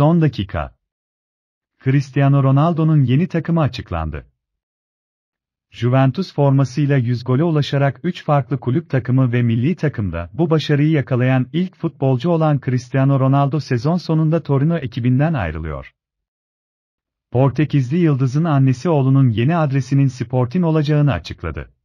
Son dakika. Cristiano Ronaldo'nun yeni takımı açıklandı. Juventus formasıyla 100 gole ulaşarak 3 farklı kulüp takımı ve milli takımda bu başarıyı yakalayan ilk futbolcu olan Cristiano Ronaldo sezon sonunda Torino ekibinden ayrılıyor. Portekizli yıldızın annesi oğlunun yeni adresinin Sporting olacağını açıkladı.